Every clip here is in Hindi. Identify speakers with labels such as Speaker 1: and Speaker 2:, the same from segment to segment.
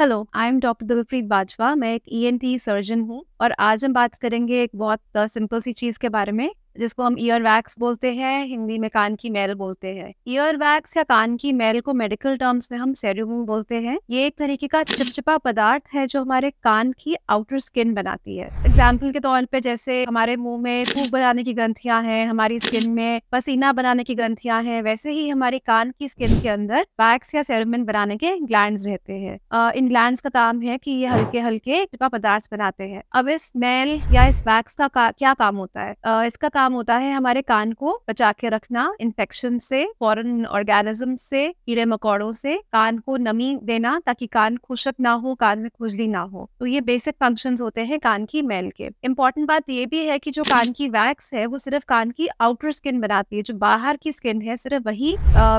Speaker 1: hello I am doctor Dilpreet Bajwa मैं एक ई e सर्जन हूँ और आज हम बात करेंगे एक बहुत सिंपल सी चीज़ के बारे में जिसको हम ईयर वैक्स बोलते हैं हिंदी में कान की मैल बोलते हैं ईयर वैक्स या कान की मैल को मेडिकल टर्म्स में हम सेरूम बोलते हैं ये एक तरीके का चिपचिपा पदार्थ है जो हमारे कान की आउटर स्किन बनाती है एग्जाम्पल के तौर पे जैसे हमारे मुंह में फूक बनाने की ग्रंथियां हैं हमारी स्किन में पसीना बनाने की ग्रंथियां हैं वैसे ही हमारे कान की स्किन के अंदर वैक्स या सेरोमिन बनाने के ग्लैंड रहते हैं इन ग्लैंड का काम है की ये हल्के हल्के चिपा पदार्थ बनाते हैं अब इस मैल या इस वैक्स का, क्या काम होता है इसका काम काम होता है हमारे कान को बचा के रखना इन्फेक्शन से फॉरन ऑर्गेनिज्म से कीड़े मकोड़ों से कान को नमी देना ताकि कान खुशक ना हो कान में खुजली ना हो तो ये बेसिक फंक्शन होते हैं कान की मैल के इम्पोर्टेंट बात ये भी है की जो कान की वैक्स है वो सिर्फ कान की आउटर स्किन बनाती है जो बाहर की स्किन है सिर्फ वही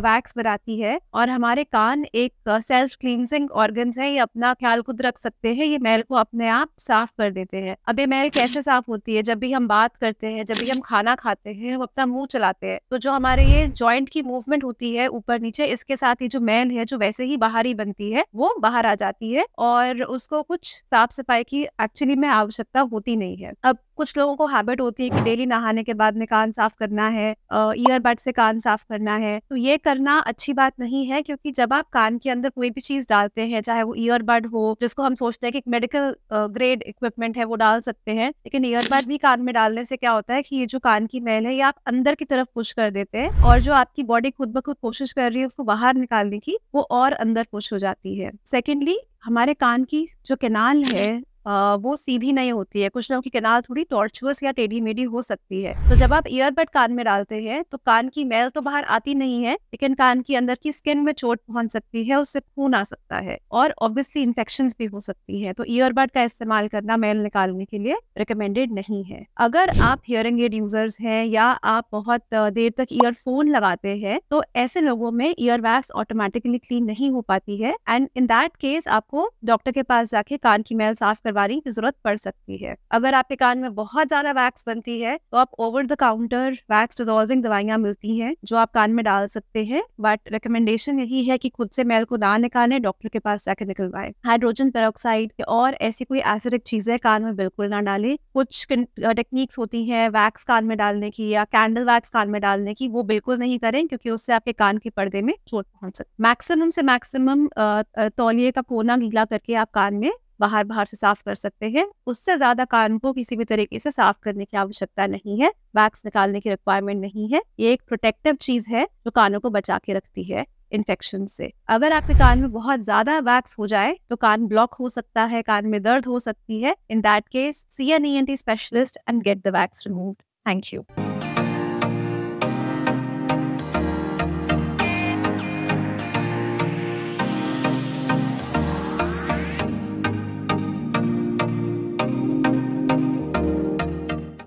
Speaker 1: वैक्स बनाती है और हमारे कान एक सेल्फ क्लींजिंग ऑर्गन है ये अपना ख्याल खुद रख सकते हैं ये मैल को अपने आप साफ कर देते हैं अब ये मैल कैसे साफ होती है जब भी हम बात करते हैं जब भी हम खाना खाते हैं हम अपना मुंह चलाते हैं तो जो हमारे ये जॉइंट की मूवमेंट होती है ऊपर नीचे इसके साथ ही जो मैल है जो वैसे ही बाहरी बनती है वो बाहर आ जाती है और उसको कुछ साफ सफाई की एक्चुअली में आवश्यकता होती नहीं है अब कुछ लोगों को हैबिट होती है कि डेली नहाने के बाद में कान साफ करना है ईयरबड से कान साफ करना है तो ये करना अच्छी बात नहीं है क्योंकि जब आप कान के अंदर कोई भी चीज डालते हैं चाहे वो ईयरबड हो जिसको हम सोचते हैं कि मेडिकल ग्रेड इक्विपमेंट है वो डाल सकते हैं लेकिन ईयरबड भी कान में डालने से क्या होता है कि ये जो कान की मैल है ये आप अंदर की तरफ पुश कर देते हैं और जो आपकी बॉडी खुद ब खुद कोशिश कर रही है उसको बाहर निकालने की वो और अंदर पुश हो जाती है सेकेंडली हमारे कान की जो केनाल है आ, वो सीधी नहीं होती है कुछ ना की कनाल थोड़ी टॉर्चुअस या टेढ़ी मेढ़ी हो सकती है तो जब आप ईयरबड कान में डालते हैं तो कान की मैल तो बाहर आती नहीं है लेकिन कान की अंदर की स्किन में चोट पहुंच सकती है उससे खून आ सकता है और ऑब्वियसली इन्फेक्शन भी हो सकती है तो ईयरबड का इस्तेमाल करना मैल निकालने के लिए रिकमेंडेड नहीं है अगर आप हियरिंग एड यूजर्स हैं या आप बहुत देर तक ईयरफोन लगाते हैं तो ऐसे लोगों में ईयर वैक्स ऑटोमेटिकली क्लीन नहीं हो पाती है एंड इन दैट केस आपको डॉक्टर के पास जाके कान की मैल साफ करवाने की जरूरत पड़ सकती है अगर आपके कान में बहुत ज्यादा वैक्स बनती है तो आप over the counter wax dissolving दवाइयां मिलती हैं जो आप कान में डाल सकते हैं बट रिकमेंडेशन यही है कि खुद से मैल को ना निकाले डॉक्टर के पास जाके निकलवाए हाइड्रोजन पेरोक्साइड और ऐसी कोई एसिडिक चीजें कान में बिल्कुल ना डालें कुछ टेक्निक्स होती है वैक्स कान में डालने की या कैंडल वैक्स कान में डालने की वो बिल्कुल नहीं करें क्योंकि उससे आपके कान के पर्दे में चोट पहुंच सकती मैक्सिमम से मैक्सिमम तौलिए का कोना गीला करके आप कान में बाहर बाहर से साफ कर सकते हैं उससे ज्यादा कान को किसी भी तरीके से साफ करने की आवश्यकता नहीं है वैक्स निकालने की रिक्वायरमेंट नहीं है ये एक प्रोटेक्टिव चीज है जो कानों को बचा के रखती है इन्फेक्शन से अगर आपके कान में बहुत ज्यादा वैक्स हो जाए तो कान ब्लॉक हो सकता है कान में दर्द हो सकती है in that case see an E N T specialist and get the wax remove thank you